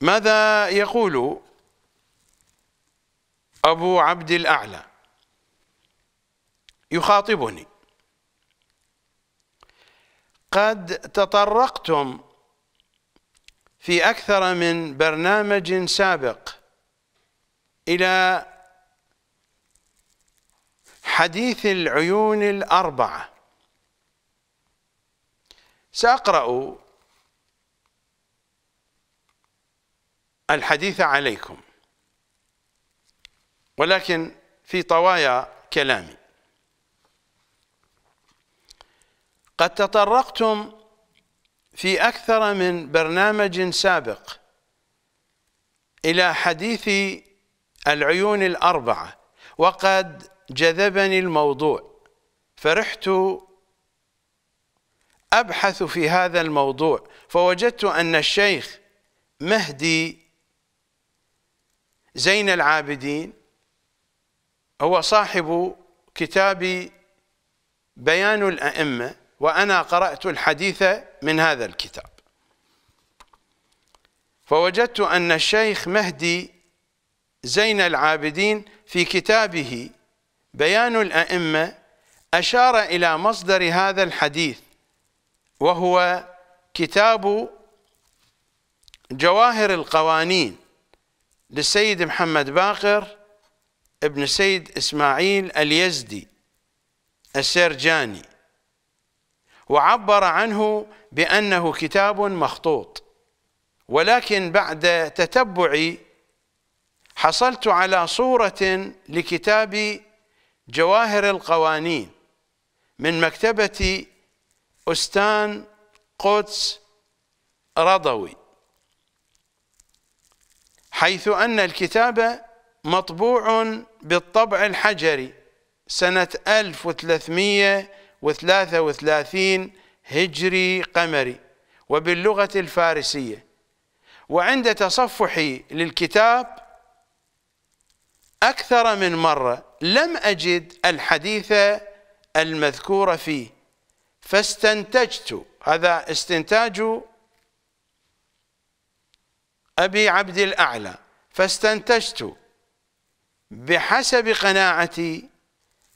ماذا يقول أبو عبد الأعلى يخاطبني قد تطرقتم في أكثر من برنامج سابق إلى حديث العيون الأربعة سأقرأ الحديث عليكم ولكن في طوايا كلامي قد تطرقتم في أكثر من برنامج سابق إلى حديث العيون الأربعة وقد جذبني الموضوع فرحت أبحث في هذا الموضوع فوجدت أن الشيخ مهدي زين العابدين هو صاحب كتاب بيان الأئمة وأنا قرأت الحديث من هذا الكتاب فوجدت أن الشيخ مهدي زين العابدين في كتابه بيان الأئمة أشار إلى مصدر هذا الحديث وهو كتاب جواهر القوانين للسيد محمد باقر ابن سيد إسماعيل اليزدي السرجاني وعبر عنه بأنه كتاب مخطوط ولكن بعد تتبعي حصلت على صورة لكتاب جواهر القوانين من مكتبة أستان قدس رضوي حيث أن الكتاب مطبوع بالطبع الحجري سنة 1333 هجري قمري وباللغة الفارسية وعند تصفحي للكتاب أكثر من مرة لم أجد الحديث المذكور فيه فاستنتجت هذا استنتاج أبي عبد الأعلى فاستنتجت بحسب قناعتي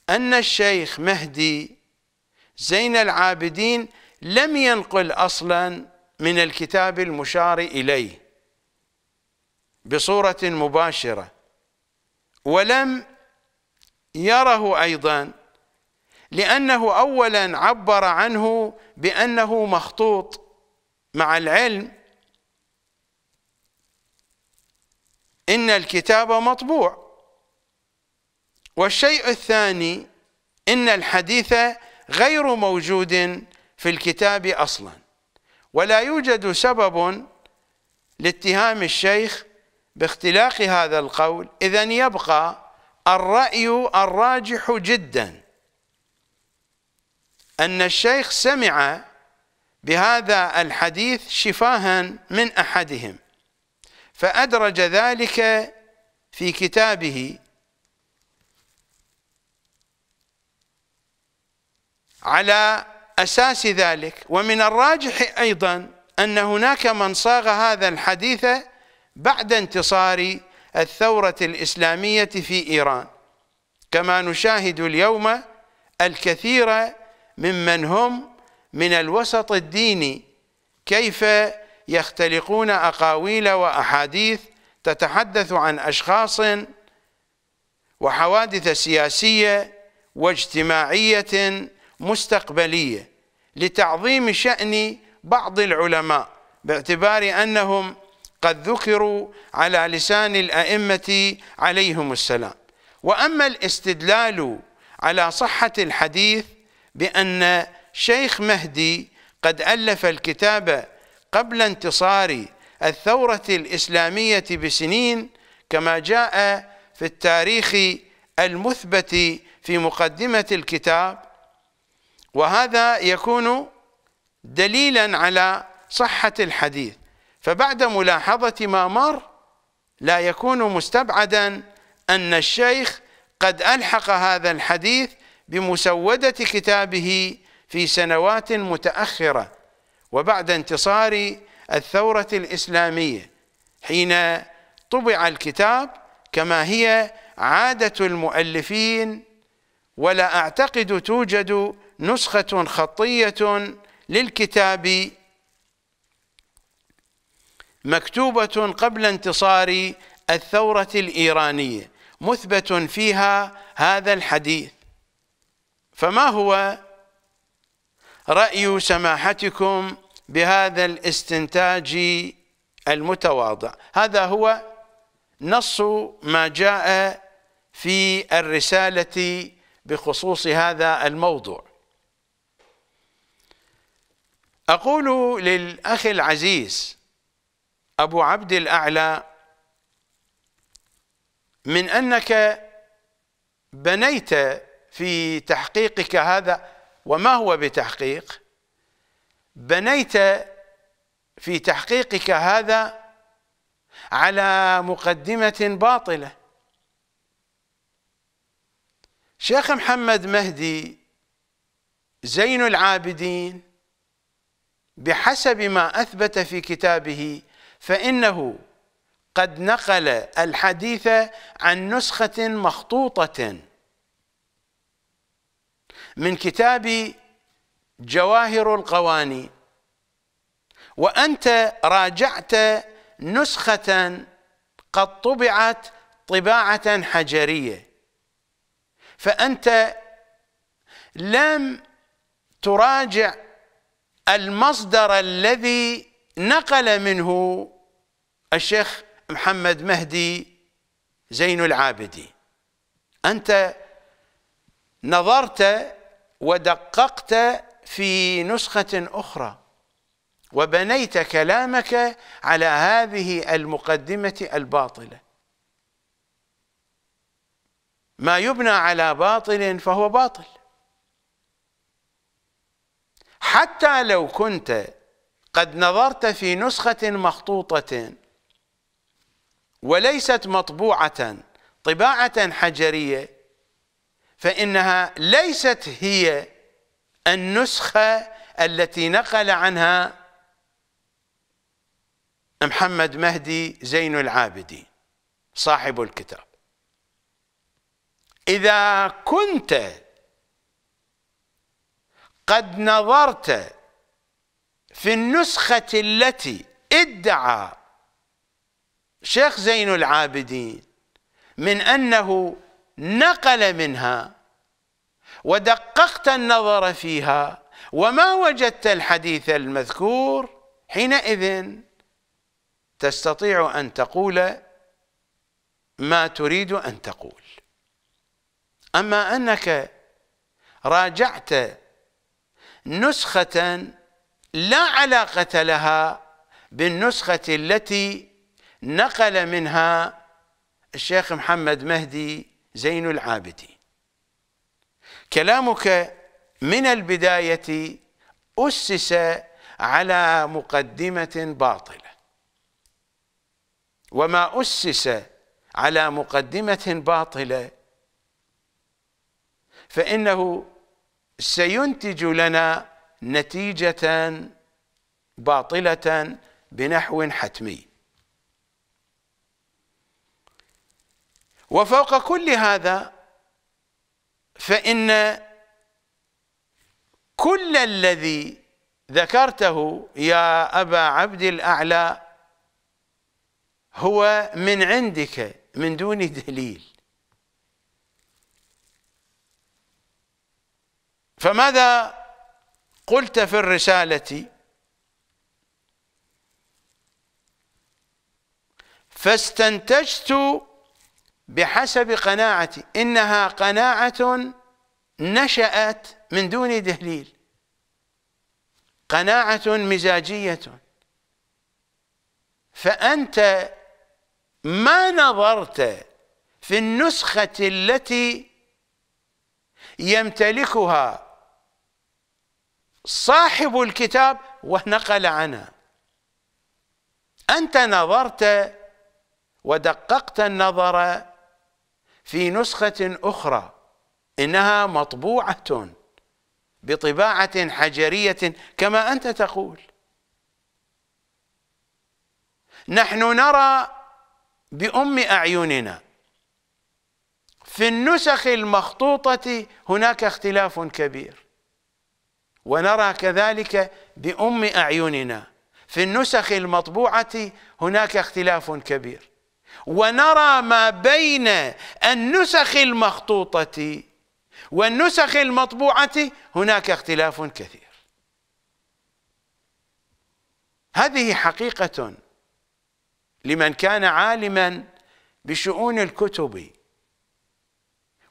أن الشيخ مهدي زين العابدين لم ينقل أصلا من الكتاب المشار إليه بصورة مباشرة ولم يره أيضا لأنه أولا عبر عنه بأنه مخطوط مع العلم إن الكتاب مطبوع والشيء الثاني إن الحديث غير موجود في الكتاب أصلا ولا يوجد سبب لاتهام الشيخ باختلاق هذا القول إذا يبقى الرأي الراجح جدا أن الشيخ سمع بهذا الحديث شفاها من أحدهم فأدرج ذلك في كتابه على أساس ذلك ومن الراجح أيضا أن هناك من صاغ هذا الحديث بعد انتصار الثورة الإسلامية في إيران كما نشاهد اليوم الكثير ممن هم من الوسط الديني كيف يختلقون أقاويل وأحاديث تتحدث عن أشخاص وحوادث سياسية واجتماعية مستقبلية لتعظيم شأن بعض العلماء باعتبار أنهم قد ذكروا على لسان الأئمة عليهم السلام وأما الاستدلال على صحة الحديث بأن شيخ مهدي قد ألف الكتاب قبل انتصار الثورة الإسلامية بسنين كما جاء في التاريخ المثبت في مقدمة الكتاب وهذا يكون دليلا على صحة الحديث فبعد ملاحظة ما مر لا يكون مستبعدا أن الشيخ قد ألحق هذا الحديث بمسودة كتابه في سنوات متأخرة وبعد انتصار الثورة الإسلامية حين طبع الكتاب كما هي عادة المؤلفين ولا أعتقد توجد نسخة خطية للكتاب مكتوبة قبل انتصار الثورة الإيرانية مثبت فيها هذا الحديث فما هو رأي سماحتكم بهذا الاستنتاج المتواضع هذا هو نص ما جاء في الرسالة بخصوص هذا الموضوع أقول للأخ العزيز أبو عبد الأعلى من أنك بنيت في تحقيقك هذا وما هو بتحقيق بنيت في تحقيقك هذا على مقدمة باطلة شيخ محمد مهدي زين العابدين بحسب ما أثبت في كتابه فإنه قد نقل الحديث عن نسخة مخطوطة من كتاب جواهر القواني وأنت راجعت نسخة قد طبعت طباعة حجرية فأنت لم تراجع المصدر الذي نقل منه الشيخ محمد مهدي زين العابدين أنت نظرت ودققت في نسخة أخرى وبنيت كلامك على هذه المقدمة الباطلة ما يبنى على باطل فهو باطل حتى لو كنت قد نظرت في نسخة مخطوطة وليست مطبوعة طباعة حجرية فإنها ليست هي النسخة التي نقل عنها محمد مهدي زين العابدين صاحب الكتاب إذا كنت قد نظرت في النسخة التي ادعى شيخ زين العابدين من أنه نقل منها ودققت النظر فيها وما وجدت الحديث المذكور حينئذ تستطيع أن تقول ما تريد أن تقول أما أنك راجعت نسخة لا علاقة لها بالنسخة التي نقل منها الشيخ محمد مهدي زين العابدين كلامك من البداية أسس على مقدمة باطلة وما أسس على مقدمة باطلة فإنه سينتج لنا نتيجة باطلة بنحو حتمي وفوق كل هذا فإن كل الذي ذكرته يا أبا عبد الأعلى هو من عندك من دون دليل فماذا قلت في الرسالة فاستنتجت بحسب قناعتي إنها قناعة نشأت من دون دهليل قناعة مزاجية فأنت ما نظرت في النسخة التي يمتلكها صاحب الكتاب ونقل عنها أنت نظرت ودققت النظر في نسخة أخرى إنها مطبوعة بطباعة حجرية كما أنت تقول نحن نرى بأم أعيننا في النسخ المخطوطة هناك اختلاف كبير ونرى كذلك بأم أعيننا في النسخ المطبوعة هناك اختلاف كبير ونرى ما بين النسخ المخطوطة والنسخ المطبوعة هناك اختلاف كثير هذه حقيقة لمن كان عالما بشؤون الكتب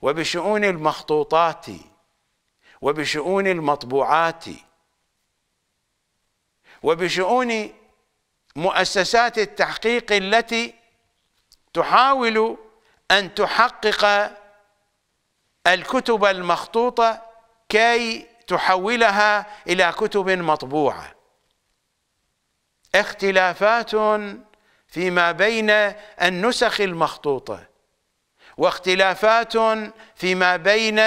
وبشؤون المخطوطات وبشؤون المطبوعات وبشؤون مؤسسات التحقيق التي تحاول أن تحقق الكتب المخطوطة كي تحولها إلى كتب مطبوعة اختلافات فيما بين النسخ المخطوطة واختلافات فيما بين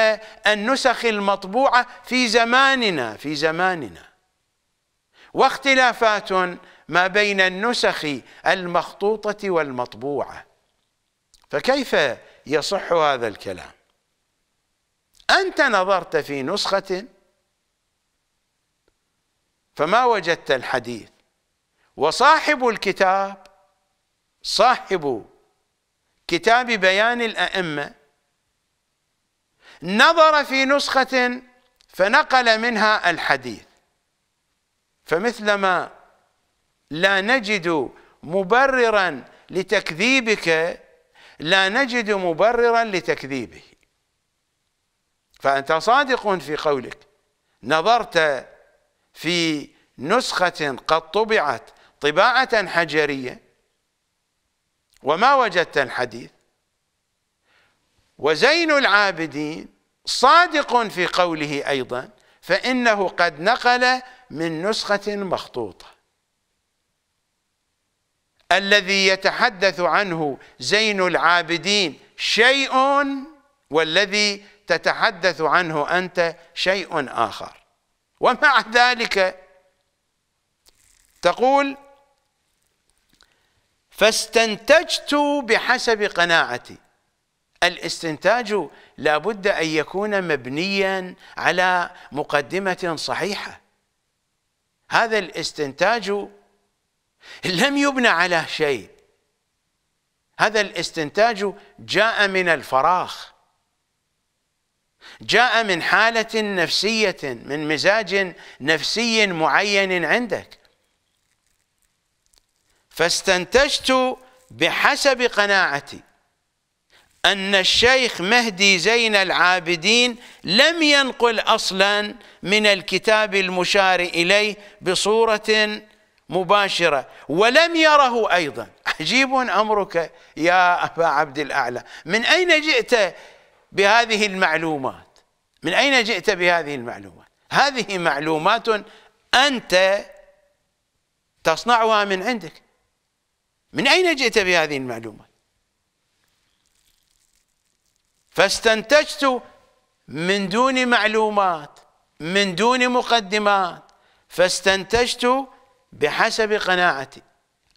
النسخ المطبوعة في زماننا في زماننا واختلافات ما بين النسخ المخطوطة والمطبوعة فكيف يصح هذا الكلام أنت نظرت في نسخة فما وجدت الحديث وصاحب الكتاب صاحب كتاب بيان الأئمة نظر في نسخة فنقل منها الحديث فمثلما لا نجد مبررا لتكذيبك لا نجد مبررا لتكذيبه فأنت صادق في قولك نظرت في نسخة قد طبعت طباعة حجرية وما وجدت الحديث وزين العابدين صادق في قوله أيضا فإنه قد نقل من نسخة مخطوطة الذي يتحدث عنه زين العابدين شيء والذي تتحدث عنه أنت شيء آخر ومع ذلك تقول فاستنتجت بحسب قناعتي الاستنتاج لابد أن يكون مبنيا على مقدمة صحيحة هذا الاستنتاج لم يبنى على شيء هذا الاستنتاج جاء من الفراغ جاء من حالة نفسية من مزاج نفسي معين عندك فاستنتجت بحسب قناعتي أن الشيخ مهدي زين العابدين لم ينقل أصلا من الكتاب المشار إليه بصورة مباشرة ولم يره أيضا عجيب أمرك يا أبا عبد الأعلى من أين جئت بهذه المعلومات من أين جئت بهذه المعلومات هذه معلومات أنت تصنعها من عندك من أين جئت بهذه المعلومات فاستنتجت من دون معلومات من دون مقدمات فاستنتجت بحسب قناعتي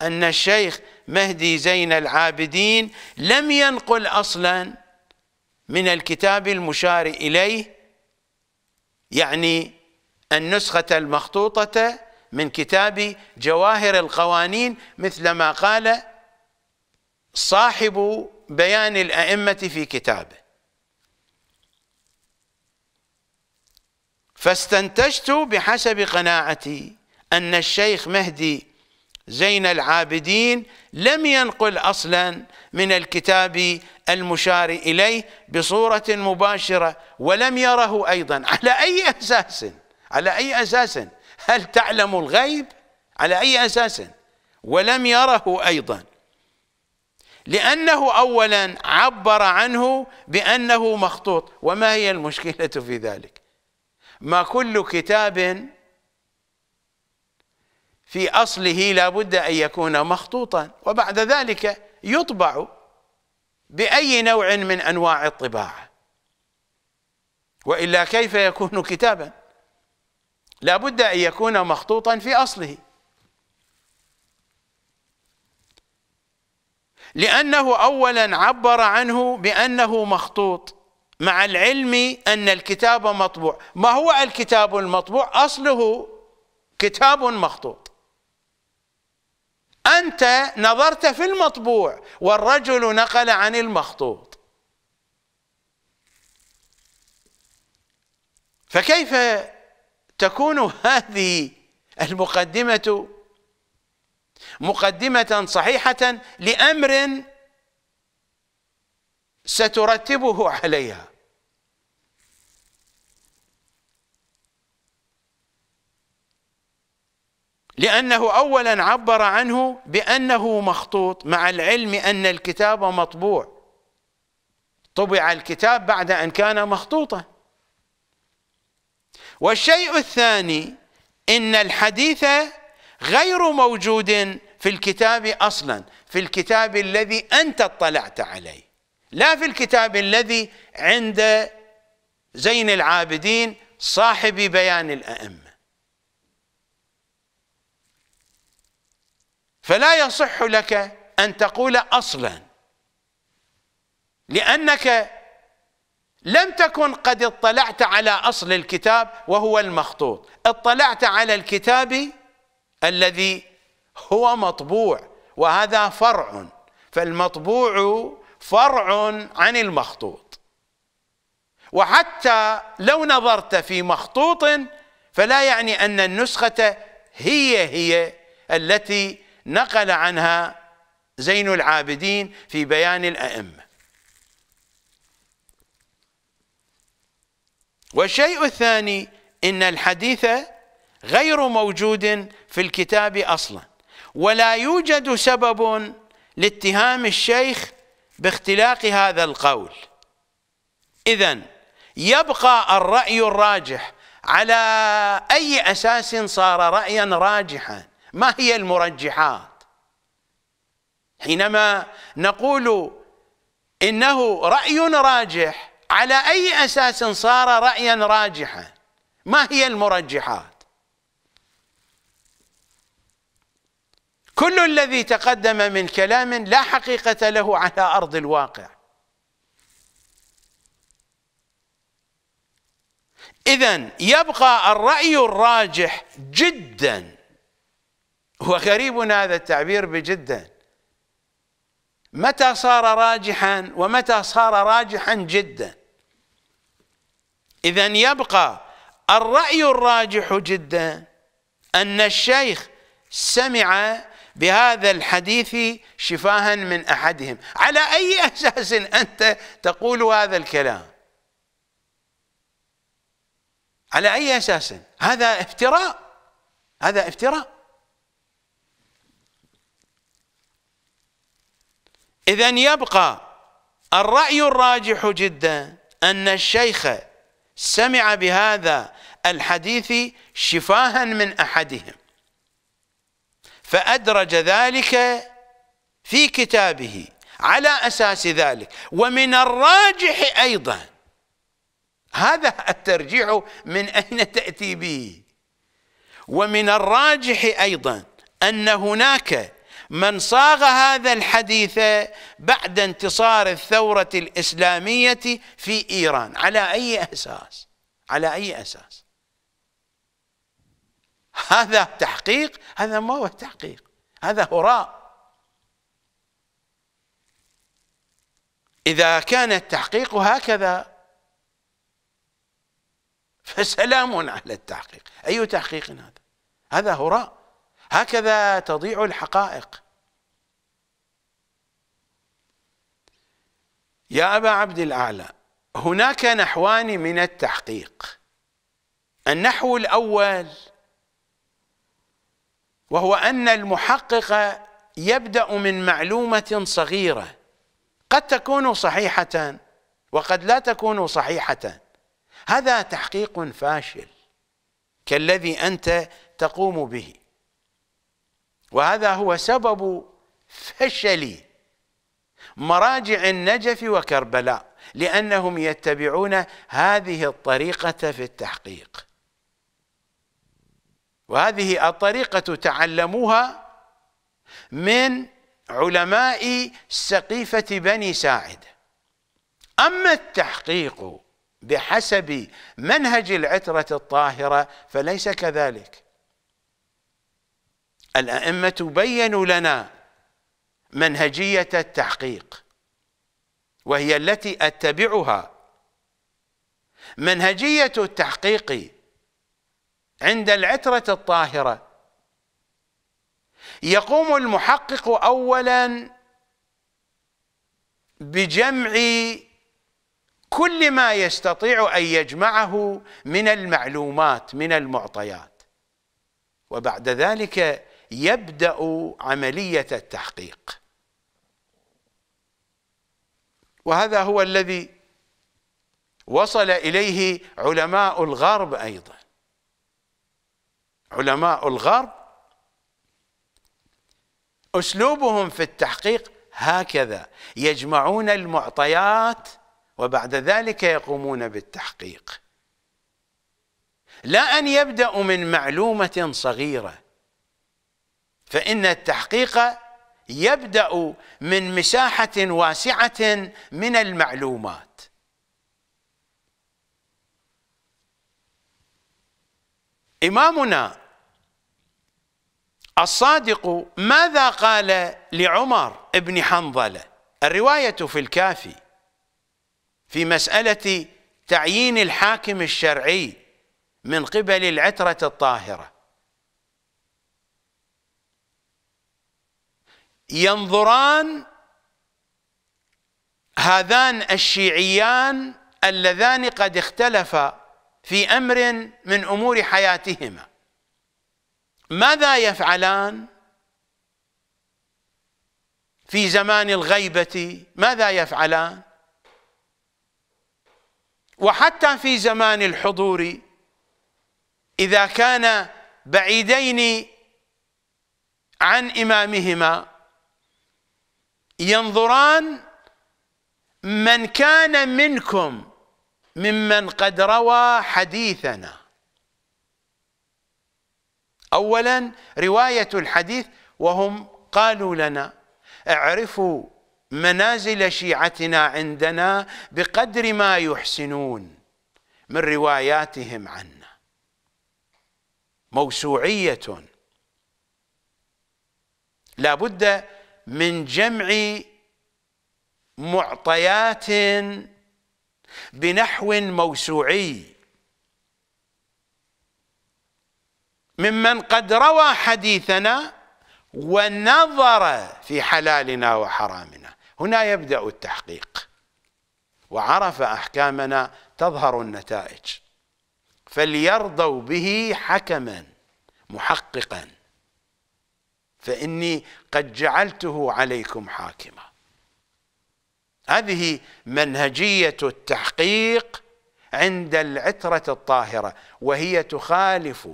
أن الشيخ مهدي زين العابدين لم ينقل أصلا من الكتاب المشار إليه يعني النسخة المخطوطة من كتاب جواهر القوانين مثل ما قال صاحب بيان الأئمة في كتابه فاستنتجت بحسب قناعتي أن الشيخ مهدي زين العابدين لم ينقل أصلا من الكتاب المشار إليه بصورة مباشرة ولم يره أيضا على أي أساس على أي أساس هل تعلم الغيب على أي أساس ولم يره أيضا لأنه أولا عبر عنه بأنه مخطوط وما هي المشكلة في ذلك ما كل كتاب في أصله لا بد أن يكون مخطوطا وبعد ذلك يطبع بأي نوع من أنواع الطباعة وإلا كيف يكون كتابا لا بد أن يكون مخطوطا في أصله لأنه أولا عبر عنه بأنه مخطوط مع العلم أن الكتاب مطبوع ما هو الكتاب المطبوع أصله كتاب مخطوط أنت نظرت في المطبوع والرجل نقل عن المخطوط فكيف تكون هذه المقدمة مقدمة صحيحة لأمر سترتبه عليها لأنه أولا عبر عنه بأنه مخطوط مع العلم أن الكتاب مطبوع طبع الكتاب بعد أن كان مخطوطا والشيء الثاني إن الحديث غير موجود في الكتاب أصلا في الكتاب الذي أنت اطلعت عليه لا في الكتاب الذي عند زين العابدين صاحب بيان الأئمة فلا يصح لك أن تقول أصلا لأنك لم تكن قد اطلعت على أصل الكتاب وهو المخطوط اطلعت على الكتاب الذي هو مطبوع وهذا فرع فالمطبوع فرع عن المخطوط وحتى لو نظرت في مخطوط فلا يعني أن النسخة هي هي التي نقل عنها زين العابدين في بيان الأئمة والشيء الثاني إن الحديث غير موجود في الكتاب أصلا ولا يوجد سبب لاتهام الشيخ باختلاق هذا القول إذا يبقى الرأي الراجح على أي أساس صار رأيا راجحا ما هي المرجحات حينما نقول إنه رأي راجح على أي أساس صار رأيا راجحا ما هي المرجحات كل الذي تقدم من كلام لا حقيقة له على أرض الواقع إذا يبقى الرأي الراجح جدا هو غريب هذا التعبير بجدا متى صار راجحا ومتى صار راجحا جدا إذا يبقى الرأي الراجح جدا أن الشيخ سمع بهذا الحديث شفاها من أحدهم على أي أساس أنت تقول هذا الكلام على أي أساس هذا افتراء هذا افتراء إذا يبقى الرأي الراجح جدا أن الشيخ سمع بهذا الحديث شفاها من أحدهم فأدرج ذلك في كتابه على أساس ذلك ومن الراجح أيضا هذا الترجيح من أين تأتي به ومن الراجح أيضا أن هناك من صاغ هذا الحديث بعد انتصار الثورة الإسلامية في إيران على أي أساس على أي أساس هذا تحقيق هذا ما هو تحقيق هذا هراء إذا كان التحقيق هكذا فسلام على التحقيق أي تحقيق هذا هذا هراء هكذا تضيع الحقائق يا أبا عبد الأعلى هناك نحوان من التحقيق النحو الأول وهو أن المحقق يبدأ من معلومة صغيرة قد تكون صحيحة وقد لا تكون صحيحة هذا تحقيق فاشل كالذي أنت تقوم به وهذا هو سبب فشل مراجع النجف وكربلاء لأنهم يتبعون هذه الطريقة في التحقيق وهذه الطريقة تعلموها من علماء سقيفة بني ساعد أما التحقيق بحسب منهج العترة الطاهرة فليس كذلك الأئمة بينوا لنا منهجية التحقيق وهي التي أتبعها منهجية التحقيق عند العترة الطاهرة يقوم المحقق أولا بجمع كل ما يستطيع أن يجمعه من المعلومات من المعطيات وبعد ذلك يبدأ عملية التحقيق وهذا هو الذي وصل إليه علماء الغرب أيضا علماء الغرب أسلوبهم في التحقيق هكذا يجمعون المعطيات وبعد ذلك يقومون بالتحقيق لا أن يبدأوا من معلومة صغيرة فإن التحقيق يبدأ من مساحة واسعة من المعلومات إمامنا الصادق ماذا قال لعمر بن حنظلة الرواية في الكافي في مسألة تعيين الحاكم الشرعي من قبل العترة الطاهرة ينظران هذان الشيعيان اللذان قد اختلفا في امر من امور حياتهما ماذا يفعلان في زمان الغيبه ماذا يفعلان وحتى في زمان الحضور اذا كان بعيدين عن امامهما ينظران من كان منكم ممن قد روى حديثنا اولا روايه الحديث وهم قالوا لنا اعرفوا منازل شيعتنا عندنا بقدر ما يحسنون من رواياتهم عنا موسوعيه لا بد من جمع معطيات بنحو موسوعي ممن قد روى حديثنا ونظر في حلالنا وحرامنا هنا يبدأ التحقيق وعرف أحكامنا تظهر النتائج فليرضوا به حكما محققا فإني قد جعلته عليكم حاكما هذه منهجية التحقيق عند العترة الطاهرة وهي تخالف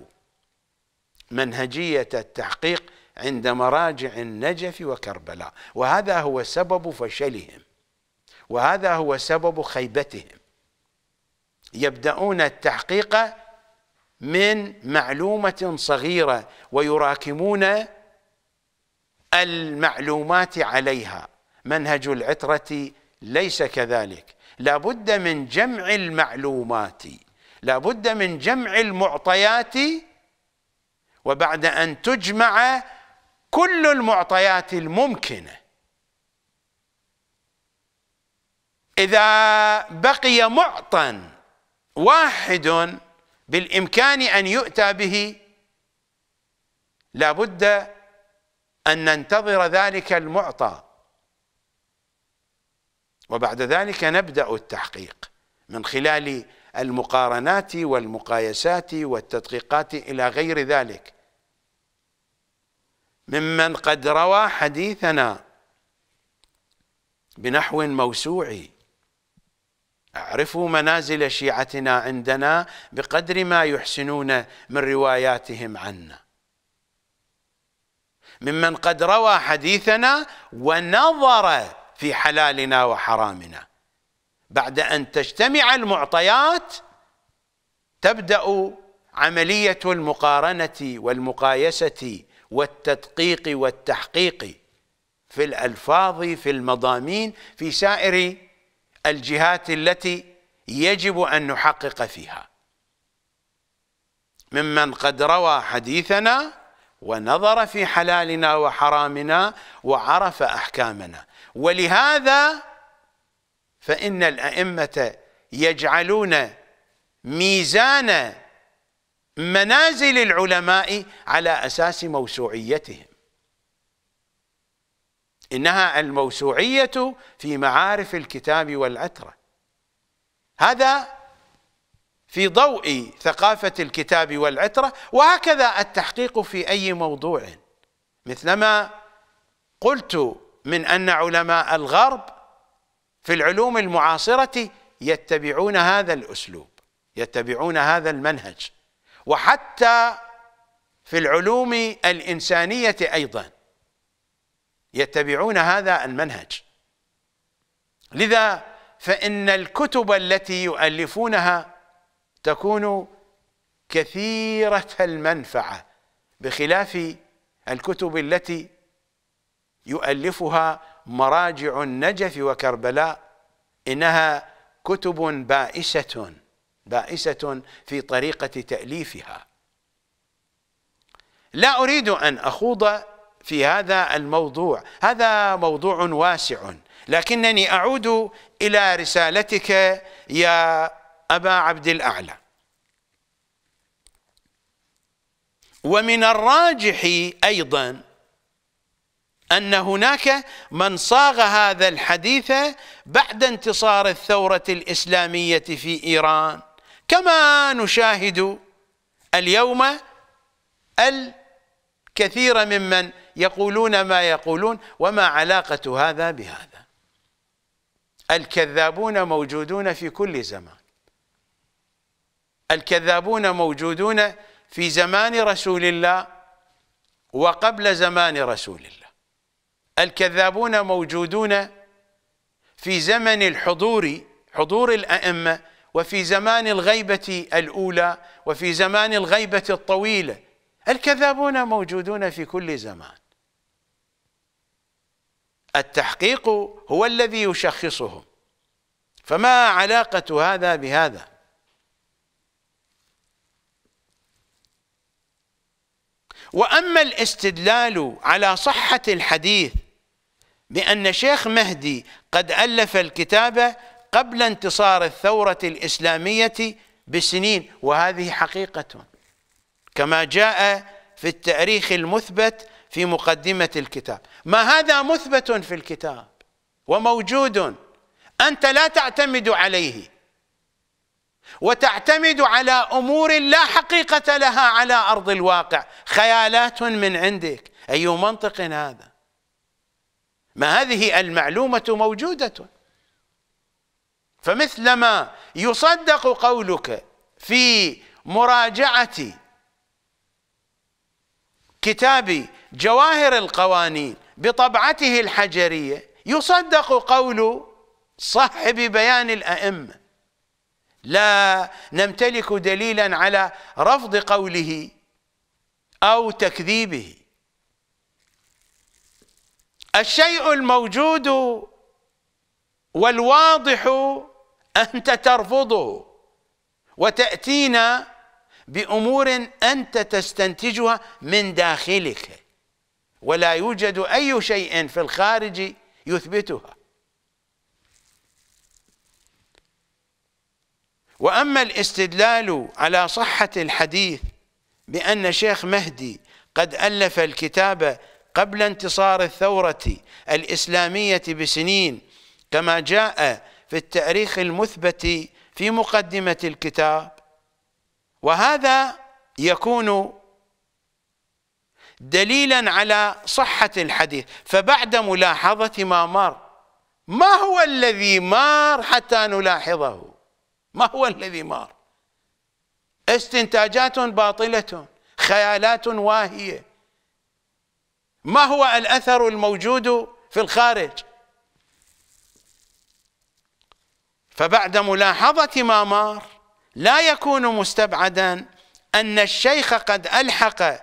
منهجية التحقيق عند مراجع النجف وكربلاء وهذا هو سبب فشلهم وهذا هو سبب خيبتهم يبدأون التحقيق من معلومة صغيرة ويراكمون المعلومات عليها منهج العترة ليس كذلك لا بد من جمع المعلومات لا بد من جمع المعطيات وبعد أن تجمع كل المعطيات الممكنة إذا بقي معطى واحد بالإمكان أن يؤتى به لابد أن ننتظر ذلك المعطى وبعد ذلك نبدأ التحقيق من خلال المقارنات والمقايسات والتدقيقات إلى غير ذلك ممن قد روى حديثنا بنحو موسوعي اعرفوا منازل شيعتنا عندنا بقدر ما يحسنون من رواياتهم عنا ممن قد روى حديثنا ونظر في حلالنا وحرامنا بعد أن تجتمع المعطيات تبدأ عملية المقارنة والمقايسة والتدقيق والتحقيق في الألفاظ في المضامين في سائر الجهات التي يجب أن نحقق فيها ممن قد روى حديثنا ونظر في حلالنا وحرامنا وعرف احكامنا ولهذا فان الائمه يجعلون ميزان منازل العلماء على اساس موسوعيتهم انها الموسوعيه في معارف الكتاب والعتره هذا في ضوء ثقافة الكتاب والعترة وهكذا التحقيق في أي موضوع مثلما قلت من أن علماء الغرب في العلوم المعاصرة يتبعون هذا الأسلوب يتبعون هذا المنهج وحتى في العلوم الإنسانية أيضا يتبعون هذا المنهج لذا فإن الكتب التي يؤلفونها تكون كثيرة المنفعة بخلاف الكتب التي يؤلفها مراجع النجف وكربلاء إنها كتب بائسة بائسة في طريقة تأليفها لا أريد أن أخوض في هذا الموضوع هذا موضوع واسع لكنني أعود إلى رسالتك يا أبا عبد الأعلى ومن الراجح أيضا أن هناك من صاغ هذا الحديث بعد انتصار الثورة الإسلامية في إيران كما نشاهد اليوم الكثير ممن يقولون ما يقولون وما علاقة هذا بهذا الكذابون موجودون في كل زمان الكذابون موجودون في زمان رسول الله وقبل زمان رسول الله الكذابون موجودون في زمن الحضور حضور الأئمة وفي زمان الغيبة الأولى وفي زمان الغيبة الطويلة الكذابون موجودون في كل زمان التحقيق هو الذي يشخصهم فما علاقة هذا بهذا وأما الاستدلال على صحة الحديث بأن شيخ مهدي قد ألف الكتاب قبل انتصار الثورة الإسلامية بسنين وهذه حقيقة كما جاء في التاريخ المثبت في مقدمة الكتاب ما هذا مثبت في الكتاب وموجود أنت لا تعتمد عليه وتعتمد على امور لا حقيقه لها على ارض الواقع خيالات من عندك اي منطق هذا ما هذه المعلومه موجوده فمثلما يصدق قولك في مراجعه كتاب جواهر القوانين بطبعته الحجريه يصدق قول صاحب بيان الائمه لا نمتلك دليلا على رفض قوله أو تكذيبه الشيء الموجود والواضح أنت ترفضه وتأتينا بأمور أنت تستنتجها من داخلك ولا يوجد أي شيء في الخارج يثبتها وأما الاستدلال على صحة الحديث بأن شيخ مهدي قد ألف الكتاب قبل انتصار الثورة الإسلامية بسنين كما جاء في التاريخ المثبت في مقدمة الكتاب وهذا يكون دليلا على صحة الحديث فبعد ملاحظة ما مر ما هو الذي مار حتى نلاحظه ما هو الذي مار استنتاجات باطلة خيالات واهية ما هو الأثر الموجود في الخارج فبعد ملاحظة ما مار لا يكون مستبعدا أن الشيخ قد ألحق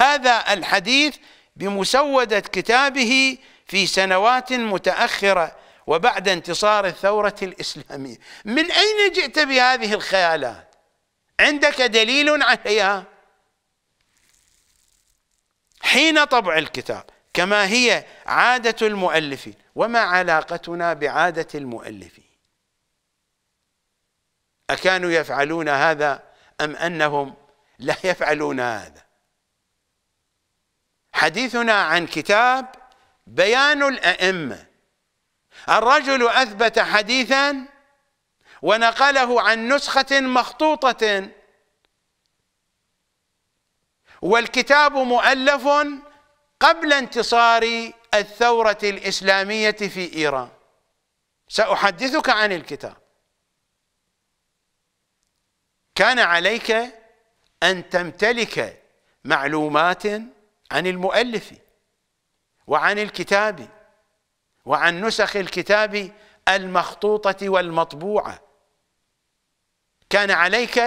هذا الحديث بمسودة كتابه في سنوات متأخرة وبعد انتصار الثورة الإسلامية من أين جئت بهذه الخيالات عندك دليل عليها حين طبع الكتاب كما هي عادة المؤلفين وما علاقتنا بعادة المؤلفين أكانوا يفعلون هذا أم أنهم لا يفعلون هذا حديثنا عن كتاب بيان الأئمة الرجل أثبت حديثا ونقله عن نسخة مخطوطة والكتاب مؤلف قبل انتصار الثورة الإسلامية في إيران سأحدثك عن الكتاب كان عليك أن تمتلك معلومات عن المؤلف وعن الكتاب وعن نسخ الكتاب المخطوطة والمطبوعة كان عليك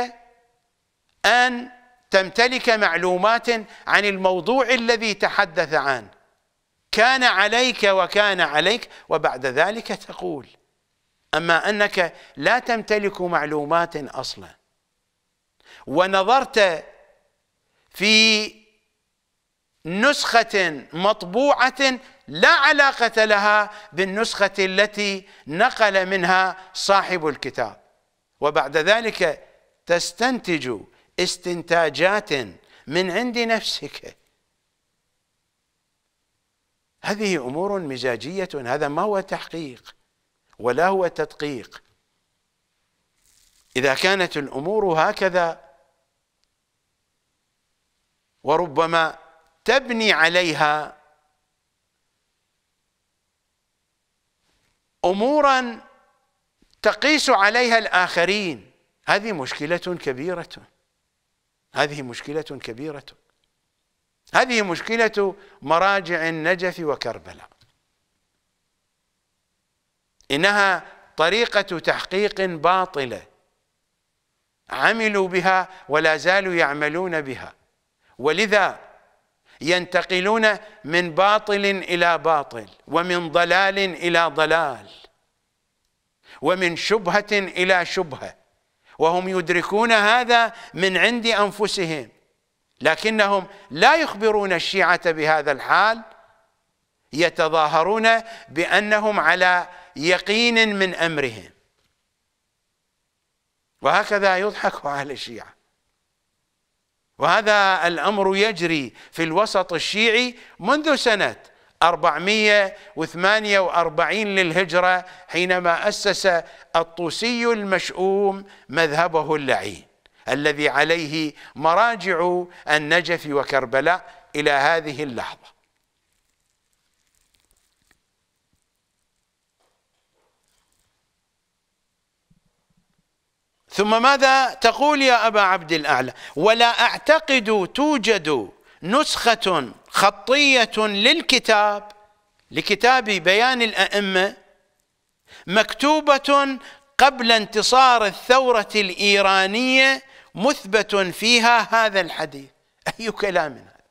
أن تمتلك معلومات عن الموضوع الذي تحدث عنه كان عليك وكان عليك وبعد ذلك تقول أما أنك لا تمتلك معلومات أصلا ونظرت في نسخة مطبوعة لا علاقة لها بالنسخة التي نقل منها صاحب الكتاب وبعد ذلك تستنتج استنتاجات من عند نفسك هذه أمور مزاجية هذا ما هو تحقيق ولا هو تدقيق إذا كانت الأمور هكذا وربما تبني عليها امورا تقيس عليها الاخرين هذه مشكله كبيره هذه مشكله كبيره هذه مشكله مراجع النجف وكربلاء انها طريقه تحقيق باطله عملوا بها ولا زالوا يعملون بها ولذا ينتقلون من باطل إلى باطل ومن ضلال إلى ضلال ومن شبهة إلى شبهة وهم يدركون هذا من عند أنفسهم لكنهم لا يخبرون الشيعة بهذا الحال يتظاهرون بأنهم على يقين من أمرهم وهكذا يضحك على الشيعة وهذا الأمر يجري في الوسط الشيعي منذ سنة 448 للهجرة حينما أسس الطوسي المشؤوم مذهبه اللعين الذي عليه مراجع النجف وكربلاء إلى هذه اللحظة ثم ماذا تقول يا أبا عبد الأعلى ولا أعتقد توجد نسخة خطية للكتاب لكتاب بيان الأئمة مكتوبة قبل انتصار الثورة الإيرانية مثبت فيها هذا الحديث أي كلام هذا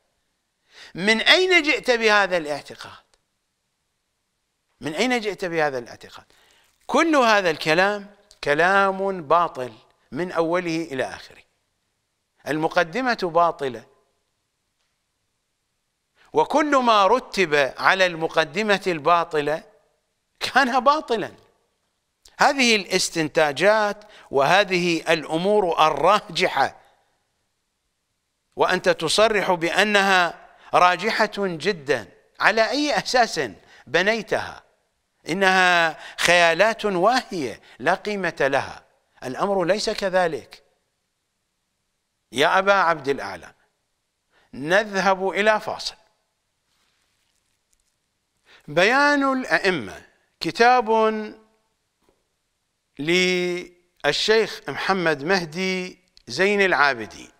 من أين جئت بهذا الاعتقاد من أين جئت بهذا الاعتقاد كل هذا الكلام كلام باطل من اوله الى اخره المقدمه باطله وكل ما رتب على المقدمه الباطله كان باطلا هذه الاستنتاجات وهذه الامور الراجحه وانت تصرح بانها راجحه جدا على اي اساس بنيتها إنها خيالات واهية لا قيمة لها الأمر ليس كذلك يا أبا عبد الأعلى نذهب إلى فاصل بيان الأئمة كتاب للشيخ محمد مهدي زين العابدين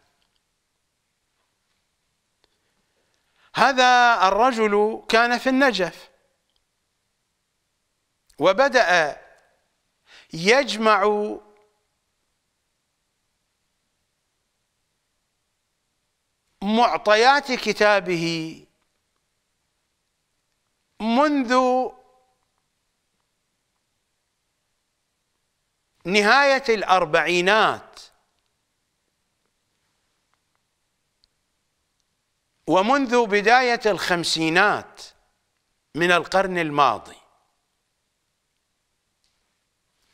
هذا الرجل كان في النجف وبدأ يجمع معطيات كتابه منذ نهاية الأربعينات ومنذ بداية الخمسينات من القرن الماضي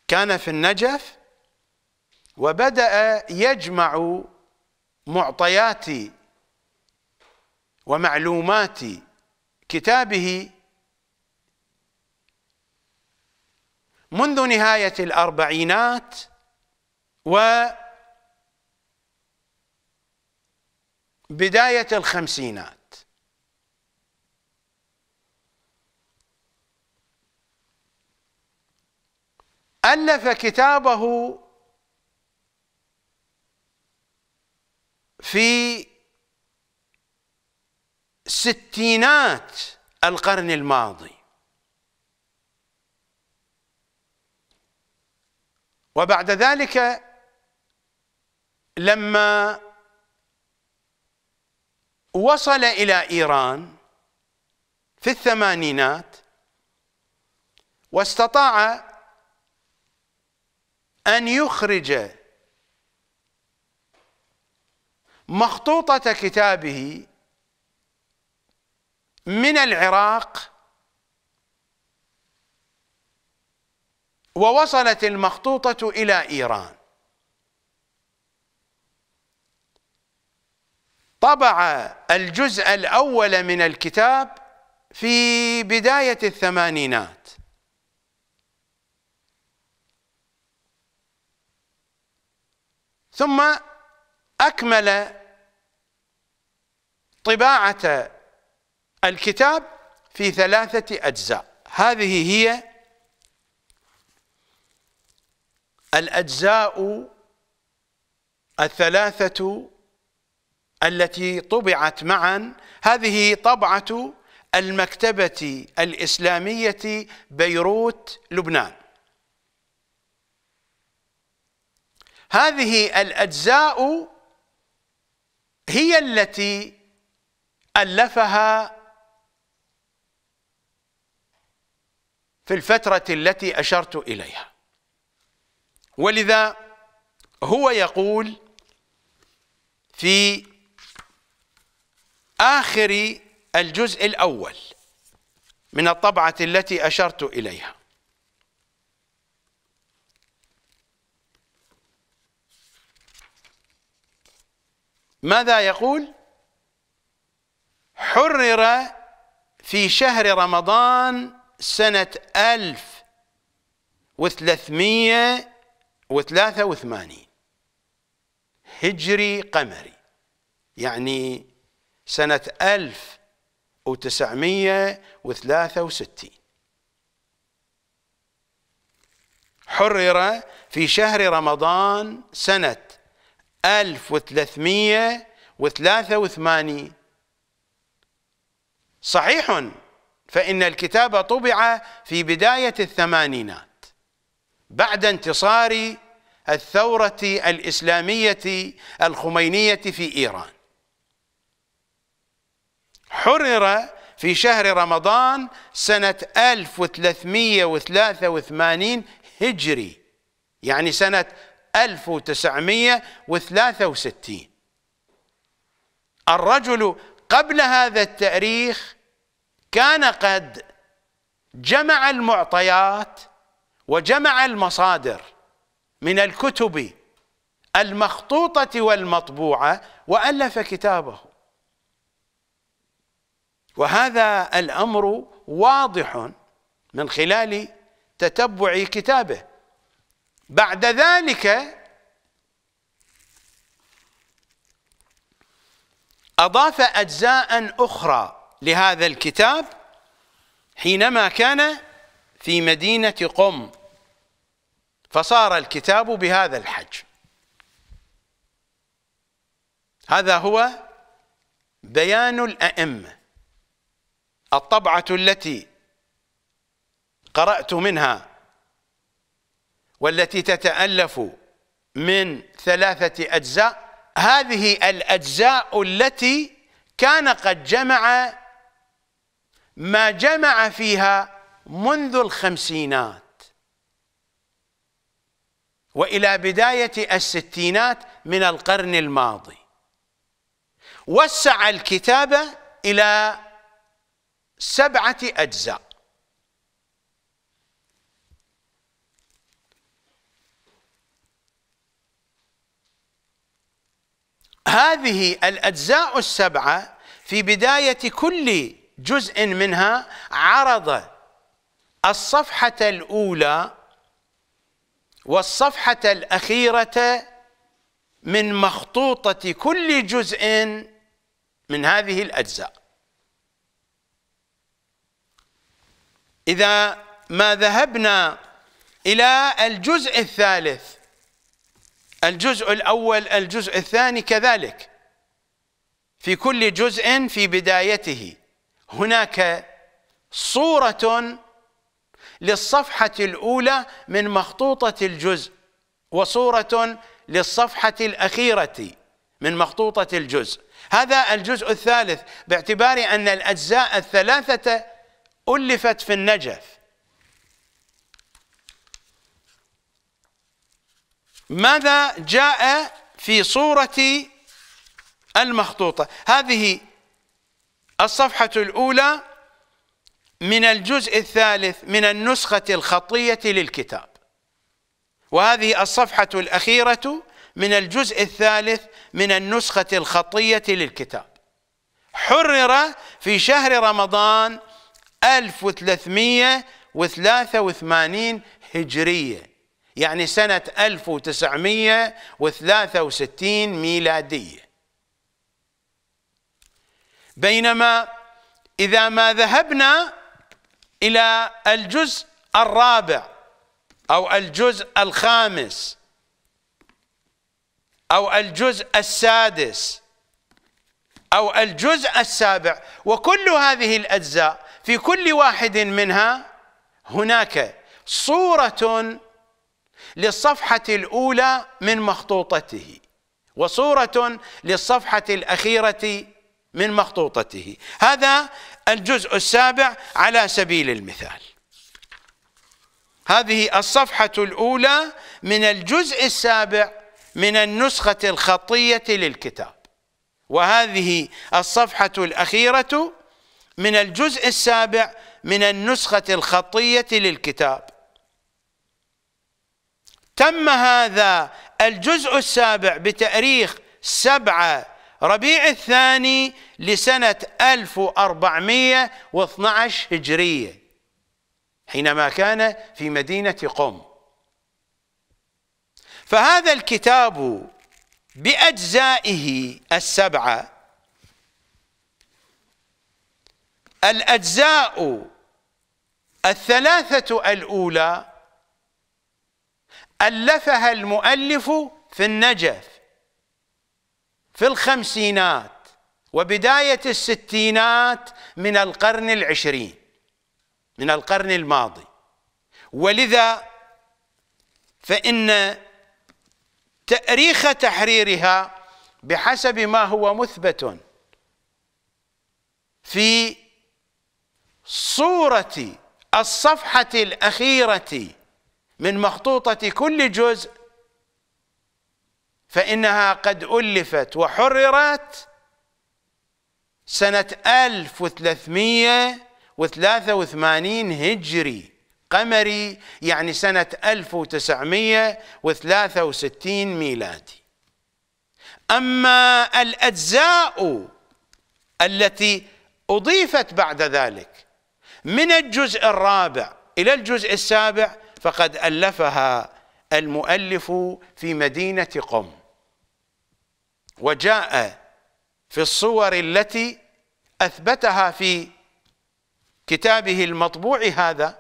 كان في النجف وبدأ يجمع معطيات ومعلومات كتابه منذ نهاية الأربعينات و بداية الخمسينات ألف كتابه في ستينات القرن الماضي وبعد ذلك لما وصل إلى إيران في الثمانينات واستطاع أن يخرج مخطوطة كتابه من العراق ووصلت المخطوطة إلى إيران طبع الجزء الأول من الكتاب في بداية الثمانينات ثم أكمل طباعة الكتاب في ثلاثة أجزاء هذه هي الأجزاء الثلاثة التي طبعت معا هذه طبعة المكتبة الإسلامية بيروت لبنان هذه الأجزاء هي التي ألفها في الفترة التي أشرت إليها ولذا هو يقول في آخر الجزء الأول من الطبعة التي أشرت إليها ماذا يقول حرر في شهر رمضان سنة ألف وثلاثمية وثلاثة وثمانين هجري قمري يعني سنة ألف وتسعمية وثلاثة وستين حرر في شهر رمضان سنة 1383 صحيح فإن الكتاب طبع في بداية الثمانينات بعد انتصار الثورة الإسلامية الخمينية في إيران حرر في شهر رمضان سنة 1383 هجري يعني سنة 1963 الرجل قبل هذا التاريخ كان قد جمع المعطيات وجمع المصادر من الكتب المخطوطة والمطبوعة وألف كتابه وهذا الأمر واضح من خلال تتبع كتابه بعد ذلك أضاف أجزاء أخرى لهذا الكتاب حينما كان في مدينة قم فصار الكتاب بهذا الحج هذا هو بيان الأئمة الطبعة التي قرأت منها والتي تتألف من ثلاثة أجزاء هذه الأجزاء التي كان قد جمع ما جمع فيها منذ الخمسينات وإلى بداية الستينات من القرن الماضي وسع الكتاب إلى سبعة أجزاء هذه الأجزاء السبعة في بداية كل جزء منها عرض الصفحة الأولى والصفحة الأخيرة من مخطوطة كل جزء من هذه الأجزاء إذا ما ذهبنا إلى الجزء الثالث الجزء الأول الجزء الثاني كذلك في كل جزء في بدايته هناك صورة للصفحة الأولى من مخطوطة الجزء وصورة للصفحة الأخيرة من مخطوطة الجزء هذا الجزء الثالث باعتبار أن الأجزاء الثلاثة ألفت في النجف ماذا جاء في صورة المخطوطة هذه الصفحة الأولى من الجزء الثالث من النسخة الخطية للكتاب وهذه الصفحة الأخيرة من الجزء الثالث من النسخة الخطية للكتاب حرر في شهر رمضان 1383 هجرية يعني سنة 1963 ميلادية بينما إذا ما ذهبنا إلى الجزء الرابع أو الجزء الخامس أو الجزء السادس أو الجزء السابع وكل هذه الأجزاء في كل واحد منها هناك صورة للصفحة الأولى من مخطوطته وصورة للصفحة الأخيرة من مخطوطته هذا الجزء السابع على سبيل المثال هذه الصفحة الأولى من الجزء السابع من النسخة الخطية للكتاب وهذه الصفحة الأخيرة من الجزء السابع من النسخة الخطية للكتاب تم هذا الجزء السابع بتاريخ سبعة ربيع الثاني لسنة 1412 هجرية حينما كان في مدينة قم فهذا الكتاب بأجزائه السبعة الأجزاء الثلاثة الأولى ألفها المؤلف في النجف في الخمسينات وبداية الستينات من القرن العشرين من القرن الماضي ولذا فإن تأريخ تحريرها بحسب ما هو مثبت في صورة الصفحة الأخيرة من مخطوطة كل جزء فإنها قد ألفت وحررت سنة 1383 هجري قمري يعني سنة 1963 ميلادي أما الأجزاء التي أضيفت بعد ذلك من الجزء الرابع إلى الجزء السابع فقد ألفها المؤلف في مدينة قم وجاء في الصور التي أثبتها في كتابه المطبوع هذا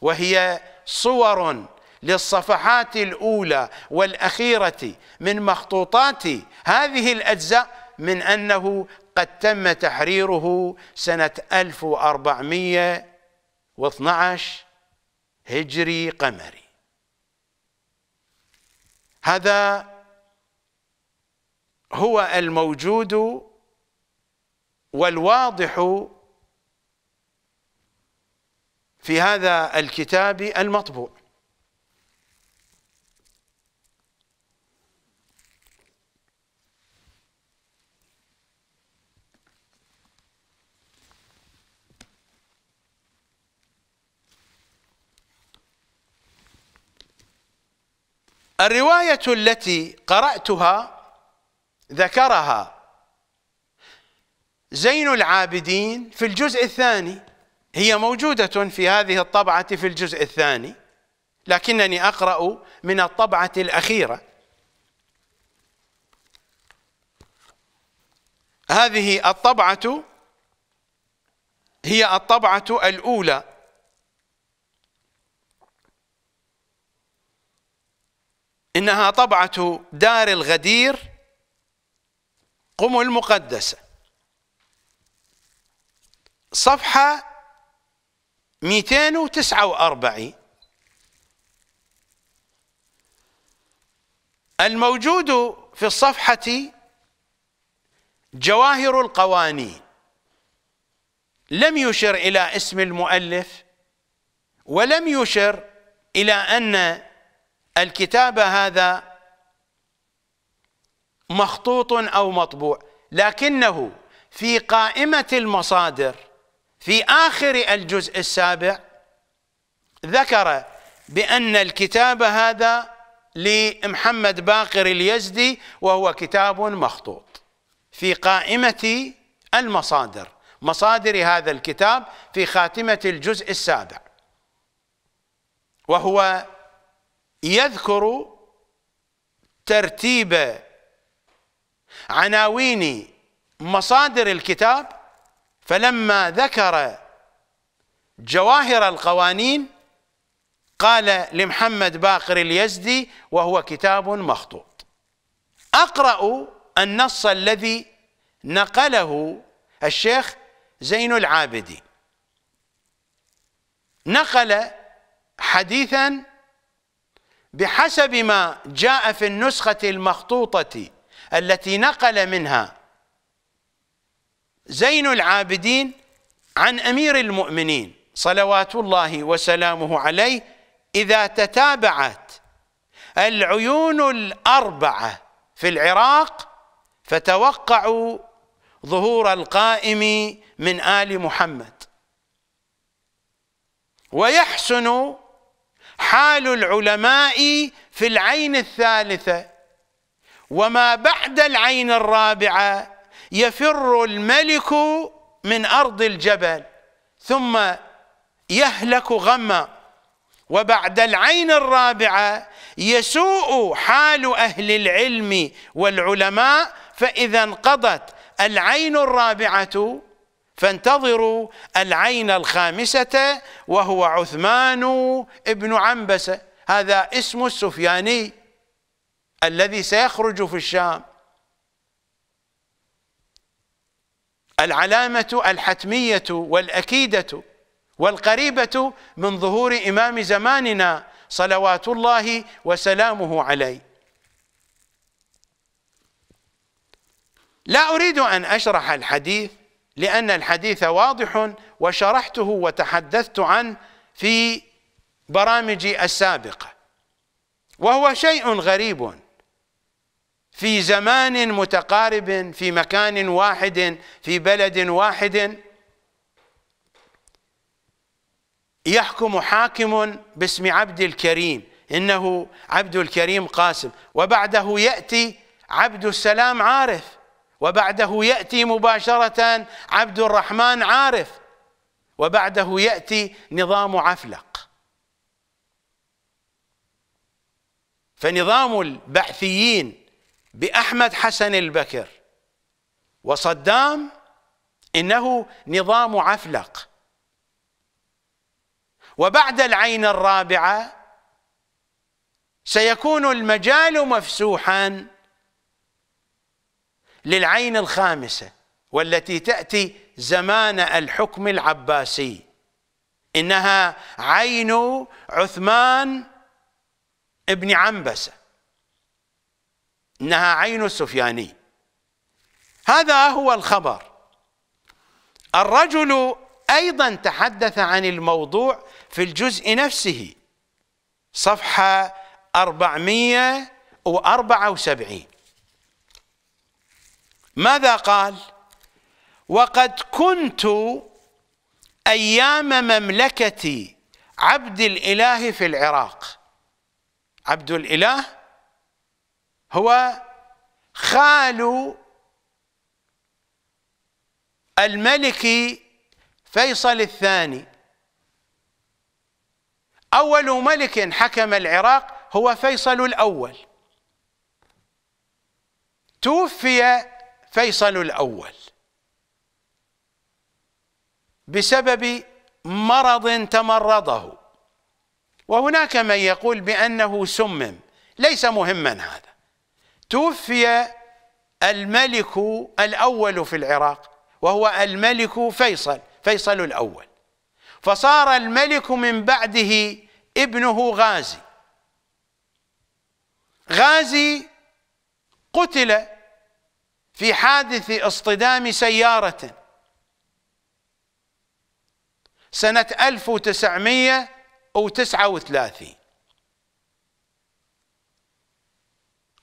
وهي صور للصفحات الأولى والأخيرة من مخطوطات هذه الأجزاء من أنه قد تم تحريره سنة 1412 هجري قمري هذا هو الموجود والواضح في هذا الكتاب المطبوع الرواية التي قرأتها ذكرها زين العابدين في الجزء الثاني هي موجودة في هذه الطبعة في الجزء الثاني لكنني أقرأ من الطبعة الأخيرة هذه الطبعة هي الطبعة الأولى إنها طبعة دار الغدير قم المقدسة صفحة 249 الموجود في الصفحة جواهر القوانين لم يشر إلى اسم المؤلف ولم يشر إلى أن الكتاب هذا مخطوط أو مطبوع لكنه في قائمة المصادر في آخر الجزء السابع ذكر بأن الكتاب هذا لمحمد باقر اليزدي وهو كتاب مخطوط في قائمة المصادر مصادر هذا الكتاب في خاتمة الجزء السابع وهو يذكر ترتيب عناوين مصادر الكتاب فلما ذكر جواهر القوانين قال لمحمد باقر اليزدي وهو كتاب مخطوط اقرا النص الذي نقله الشيخ زين العابدي نقل حديثا بحسب ما جاء في النسخة المخطوطة التي نقل منها زين العابدين عن أمير المؤمنين صلوات الله وسلامه عليه إذا تتابعت العيون الأربعة في العراق فتوقعوا ظهور القائم من آل محمد ويحسن حال العلماء في العين الثالثة وما بعد العين الرابعة يفر الملك من أرض الجبل ثم يهلك غمّا وبعد العين الرابعة يسوء حال أهل العلم والعلماء فإذا انقضت العين الرابعة فانتظروا العين الخامسة وهو عثمان ابن عنبسة هذا اسم السفياني الذي سيخرج في الشام العلامة الحتمية والأكيدة والقريبة من ظهور إمام زماننا صلوات الله وسلامه عليه لا أريد أن أشرح الحديث لأن الحديث واضح وشرحته وتحدثت عنه في برامجي السابقة وهو شيء غريب في زمان متقارب في مكان واحد في بلد واحد يحكم حاكم باسم عبد الكريم إنه عبد الكريم قاسم وبعده يأتي عبد السلام عارف وبعده يأتي مباشرة عبد الرحمن عارف وبعده يأتي نظام عفلق فنظام البعثيين بأحمد حسن البكر وصدام إنه نظام عفلق وبعد العين الرابعة سيكون المجال مفسوحاً للعين الخامسة والتي تأتي زمان الحكم العباسي إنها عين عثمان ابن عنبسة إنها عين السفياني هذا هو الخبر الرجل أيضا تحدث عن الموضوع في الجزء نفسه صفحة 474 ماذا قال وقد كنت أيام مملكة عبد الإله في العراق عبد الإله هو خال الملك فيصل الثاني أول ملك حكم العراق هو فيصل الأول توفي فيصل الأول بسبب مرض تمرضه وهناك من يقول بأنه سمم ليس مهما هذا توفي الملك الأول في العراق وهو الملك فيصل فيصل الأول فصار الملك من بعده ابنه غازي غازي قتل في حادث اصطدام سيارة سنة 1939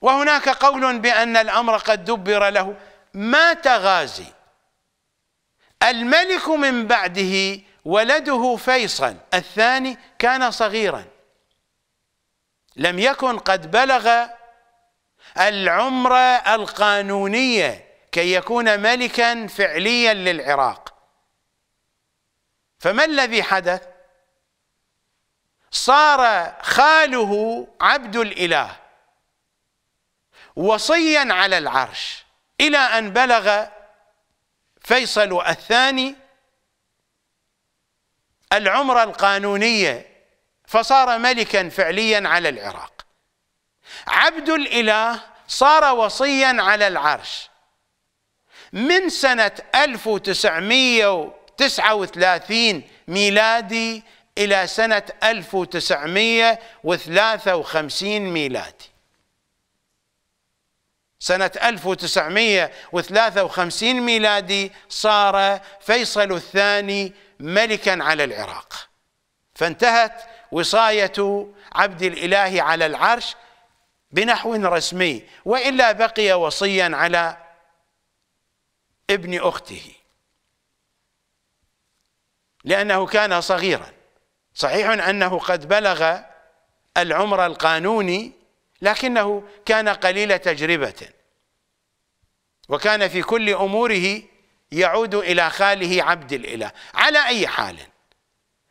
وهناك قول بأن الأمر قد دبر له مات غازي الملك من بعده ولده فيصل الثاني كان صغيرا لم يكن قد بلغ العمرة القانونية كي يكون ملكا فعليا للعراق فما الذي حدث صار خاله عبد الإله وصيا على العرش إلى أن بلغ فيصل الثاني العمرة القانونية فصار ملكا فعليا على العراق عبد الإله صار وصيا على العرش من سنة 1939 ميلادي إلى سنة 1953 ميلادي سنة 1953 ميلادي صار فيصل الثاني ملكا على العراق فانتهت وصاية عبد الإله على العرش بنحو رسمي وإلا بقي وصيا على ابن أخته لأنه كان صغيرا صحيح أنه قد بلغ العمر القانوني لكنه كان قليل تجربة وكان في كل أموره يعود إلى خاله عبد الإله على أي حال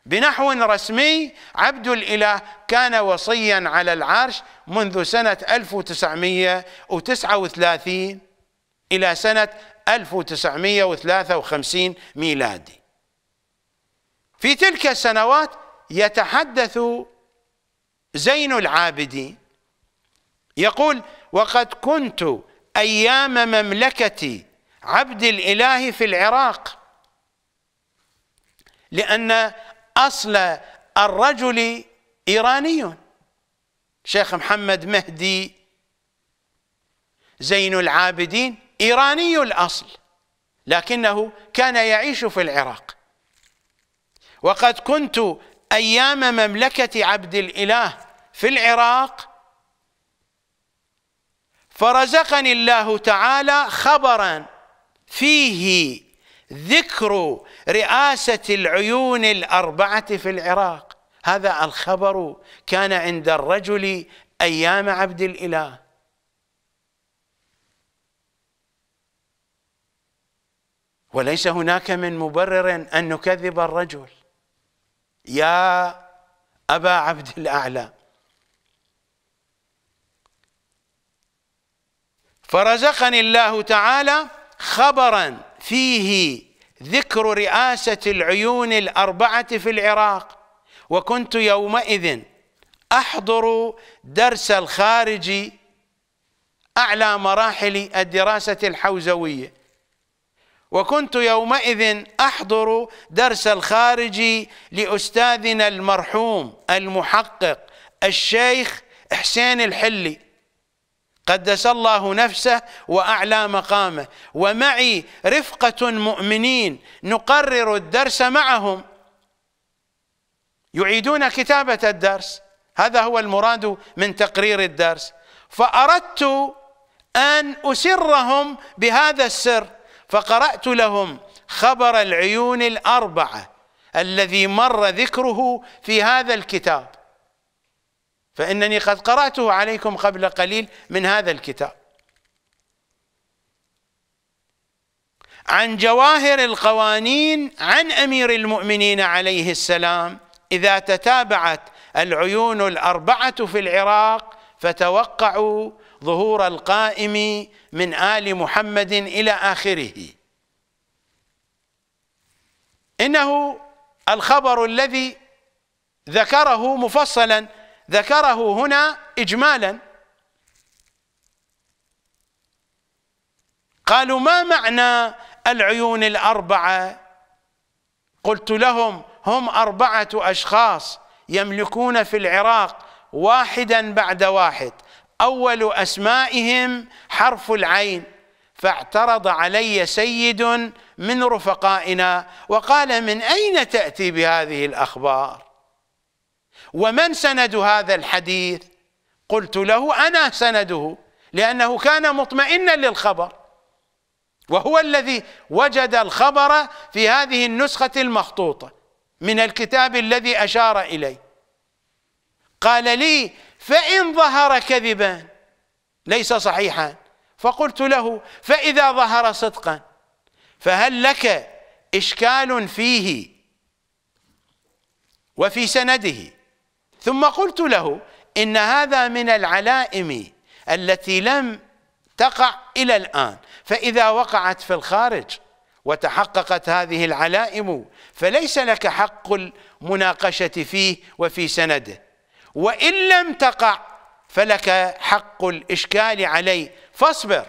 بنحو رسمي عبد الإله كان وصيا على العرش منذ سنة 1939 إلى سنة 1953 ميلادي في تلك السنوات يتحدث زين العابدين يقول وقد كنت أيام مملكة عبد الإله في العراق لأن أصل الرجل إيراني شيخ محمد مهدي زين العابدين إيراني الأصل لكنه كان يعيش في العراق وقد كنت أيام مملكة عبد الإله في العراق فرزقني الله تعالى خبرا فيه ذكر رئاسة العيون الأربعة في العراق هذا الخبر كان عند الرجل أيام عبد الإله وليس هناك من مبرر أن نكذب الرجل يا أبا عبد الأعلى فرزقني الله تعالى خبراً فيه ذكر رئاسة العيون الأربعة في العراق وكنت يومئذ أحضر درس الخارجي أعلى مراحل الدراسة الحوزوية وكنت يومئذ أحضر درس الخارجي لأستاذنا المرحوم المحقق الشيخ حسين الحلي قدس الله نفسه وأعلى مقامه ومعي رفقة مؤمنين نقرر الدرس معهم يعيدون كتابة الدرس هذا هو المراد من تقرير الدرس فأردت أن أسرهم بهذا السر فقرأت لهم خبر العيون الأربعة الذي مر ذكره في هذا الكتاب فإنني قد قرأته عليكم قبل قليل من هذا الكتاب عن جواهر القوانين عن أمير المؤمنين عليه السلام إذا تتابعت العيون الأربعة في العراق فتوقعوا ظهور القائم من آل محمد إلى آخره إنه الخبر الذي ذكره مفصلا ذكره هنا إجمالا قالوا ما معنى العيون الأربعة قلت لهم هم أربعة أشخاص يملكون في العراق واحدا بعد واحد أول أسمائهم حرف العين فاعترض علي سيد من رفقائنا وقال من أين تأتي بهذه الأخبار ومن سند هذا الحديث قلت له أنا سنده لأنه كان مطمئنا للخبر وهو الذي وجد الخبر في هذه النسخة المخطوطة من الكتاب الذي أشار إليه قال لي فإن ظهر كذبا ليس صحيحا فقلت له فإذا ظهر صدقا فهل لك إشكال فيه وفي سنده ثم قلت له إن هذا من العلائم التي لم تقع إلى الآن فإذا وقعت في الخارج وتحققت هذه العلائم فليس لك حق المناقشة فيه وفي سنده وإن لم تقع فلك حق الإشكال عليه فاصبر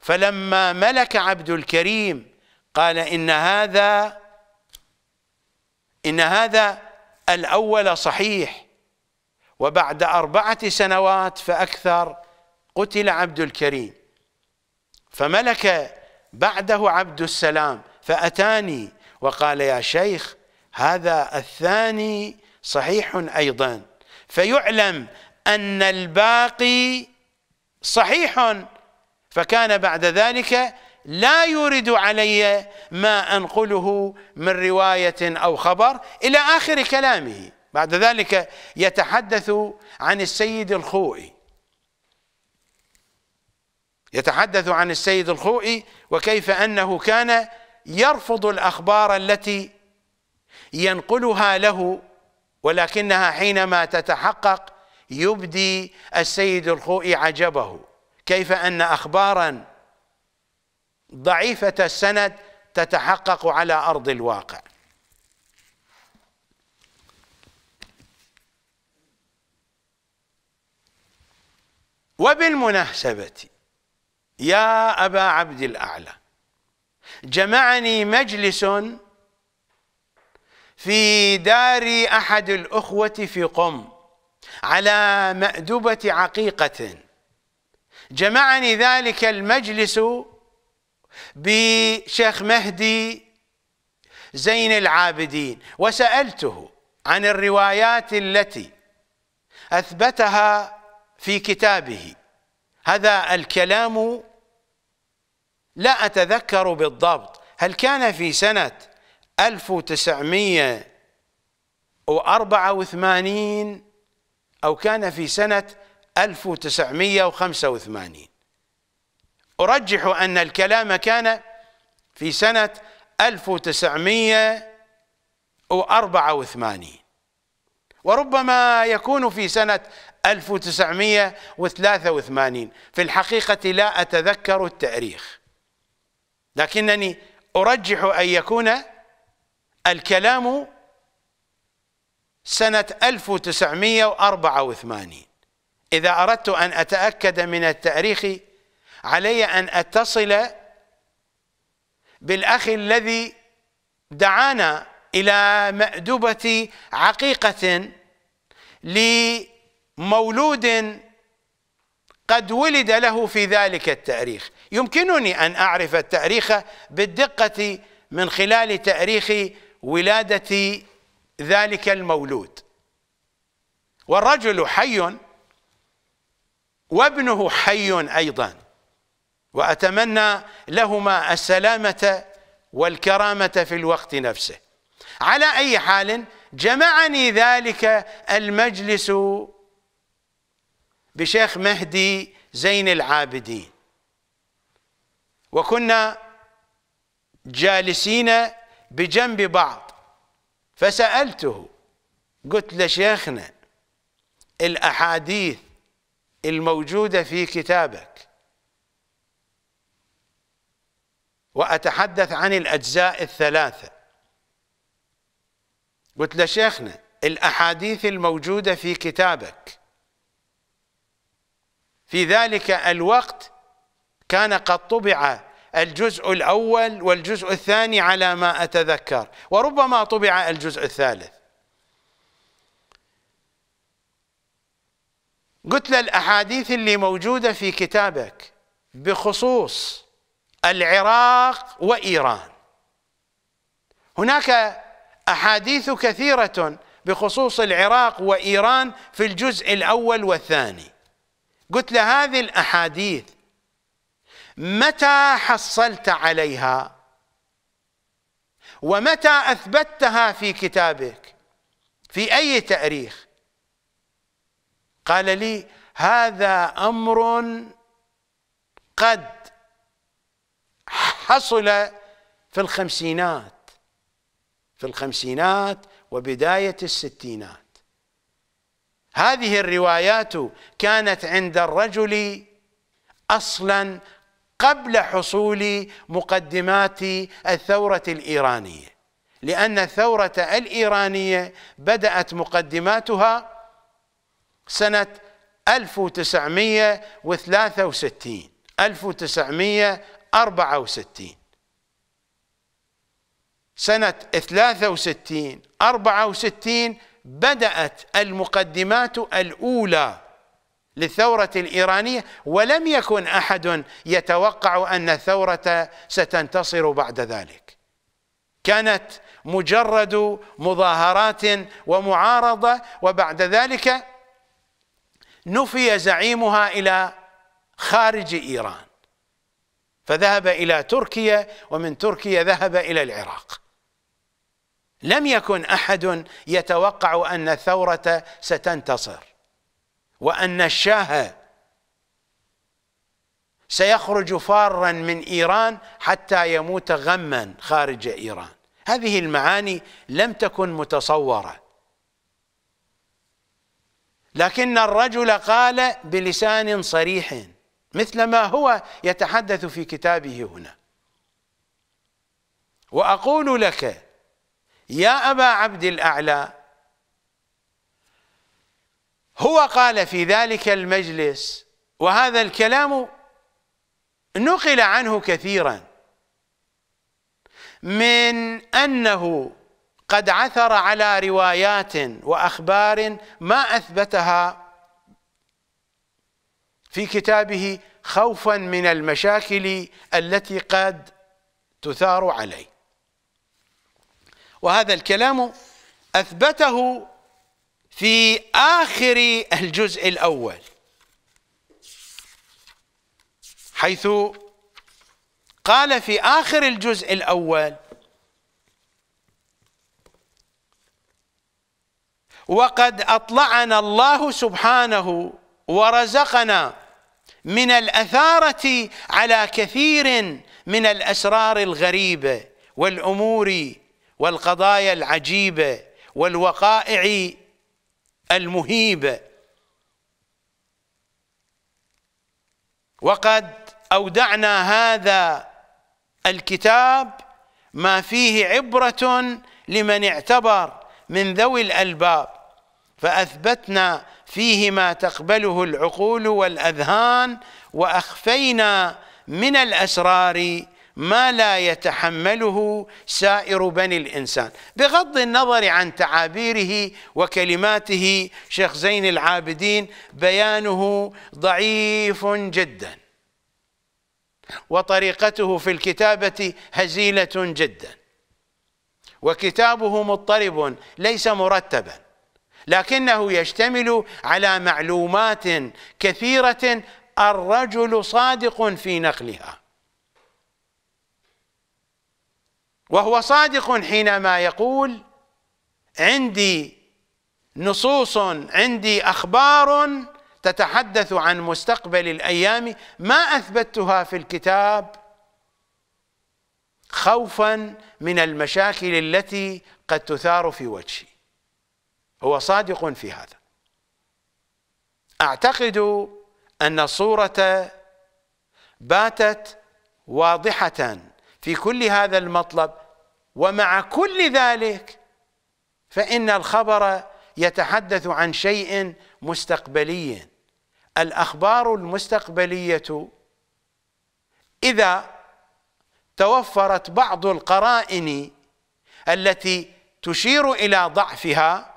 فلما ملك عبد الكريم قال إن هذا إن هذا الأول صحيح وبعد أربعة سنوات فأكثر قتل عبد الكريم فملك بعده عبد السلام فأتاني وقال يا شيخ هذا الثاني صحيح أيضا فيعلم أن الباقي صحيح فكان بعد ذلك لا يورد علي ما أنقله من رواية أو خبر إلى آخر كلامه بعد ذلك يتحدث عن السيد الخوئي يتحدث عن السيد الخوئي وكيف انه كان يرفض الاخبار التي ينقلها له ولكنها حينما تتحقق يبدي السيد الخوئي عجبه كيف ان اخبارا ضعيفه السند تتحقق على ارض الواقع وبالمناسبة يا أبا عبد الأعلى جمعني مجلس في دار أحد الأخوة في قم على مأدبة عقيقة جمعني ذلك المجلس بشيخ مهدي زين العابدين وسألته عن الروايات التي أثبتها في كتابه هذا الكلام لا أتذكر بالضبط هل كان في سنة 1984 أو كان في سنة 1985 أرجح أن الكلام كان في سنة 1984 وربما يكون في سنة 1983 في الحقيقة لا أتذكر التاريخ لكنني أرجح أن يكون الكلام سنة 1984 إذا أردت أن أتأكد من التاريخ علي أن أتصل بالأخ الذي دعانا إلى مأدبة عقيقة لي مولود قد ولد له في ذلك التاريخ يمكنني أن أعرف التاريخ بالدقة من خلال تاريخ ولادة ذلك المولود والرجل حي وابنه حي أيضا وأتمنى لهما السلامة والكرامة في الوقت نفسه على أي حال جمعني ذلك المجلس بشيخ مهدي زين العابدين وكنا جالسين بجنب بعض فسألته قلت لشيخنا الأحاديث الموجودة في كتابك وأتحدث عن الأجزاء الثلاثة قلت لشيخنا الأحاديث الموجودة في كتابك في ذلك الوقت كان قد طبع الجزء الأول والجزء الثاني على ما أتذكر وربما طبع الجزء الثالث قلت الأحاديث اللي موجودة في كتابك بخصوص العراق وإيران هناك أحاديث كثيرة بخصوص العراق وإيران في الجزء الأول والثاني قلت له هذه الأحاديث متى حصلت عليها ومتى أثبتها في كتابك في أي تأريخ قال لي هذا أمر قد حصل في الخمسينات في الخمسينات وبداية الستينات هذه الروايات كانت عند الرجل اصلا قبل حصول مقدمات الثوره الايرانيه لان الثوره الايرانيه بدات مقدماتها سنه 1963 1964 سنة 63 64 بدأت المقدمات الأولى للثورة الإيرانية ولم يكن أحد يتوقع أن الثورة ستنتصر بعد ذلك كانت مجرد مظاهرات ومعارضة وبعد ذلك نفي زعيمها إلى خارج إيران فذهب إلى تركيا ومن تركيا ذهب إلى العراق لم يكن احد يتوقع ان الثوره ستنتصر وان الشاه سيخرج فارا من ايران حتى يموت غما خارج ايران هذه المعاني لم تكن متصوره لكن الرجل قال بلسان صريح مثل ما هو يتحدث في كتابه هنا واقول لك يا أبا عبد الأعلى هو قال في ذلك المجلس وهذا الكلام نقل عنه كثيرا من أنه قد عثر على روايات وأخبار ما أثبتها في كتابه خوفا من المشاكل التي قد تثار عليه وهذا الكلام أثبته في آخر الجزء الأول حيث قال في آخر الجزء الأول وقد أطلعنا الله سبحانه ورزقنا من الأثارة على كثير من الأسرار الغريبة والأمور والقضايا العجيبة والوقائع المهيبة وقد أودعنا هذا الكتاب ما فيه عبرة لمن اعتبر من ذوي الألباب فأثبتنا فيه ما تقبله العقول والأذهان وأخفينا من الأسرار ما لا يتحمله سائر بني الإنسان بغض النظر عن تعابيره وكلماته شيخ زين العابدين بيانه ضعيف جدا وطريقته في الكتابة هزيلة جدا وكتابه مضطرب ليس مرتبا لكنه يشتمل على معلومات كثيرة الرجل صادق في نقلها وهو صادق حينما يقول عندي نصوص عندي اخبار تتحدث عن مستقبل الايام ما اثبتها في الكتاب خوفا من المشاكل التي قد تثار في وجهي هو صادق في هذا اعتقد ان الصوره باتت واضحه في كل هذا المطلب ومع كل ذلك فإن الخبر يتحدث عن شيء مستقبلي الأخبار المستقبلية إذا توفرت بعض القرائن التي تشير إلى ضعفها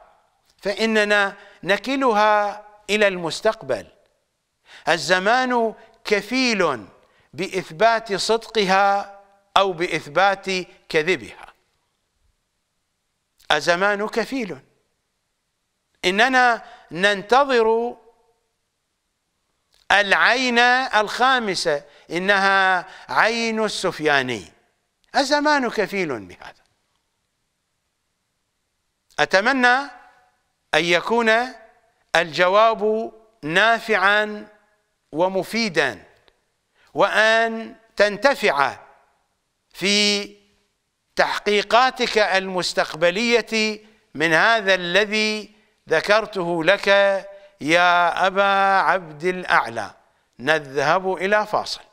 فإننا نكلها إلى المستقبل الزمان كفيل بإثبات صدقها أو بإثبات كذبها الزمان كفيل إننا ننتظر العين الخامسة إنها عين السفياني الزمان كفيل بهذا أتمنى أن يكون الجواب نافعا ومفيدا وأن تنتفع في تحقيقاتك المستقبليه من هذا الذي ذكرته لك يا ابا عبد الاعلى نذهب الى فاصل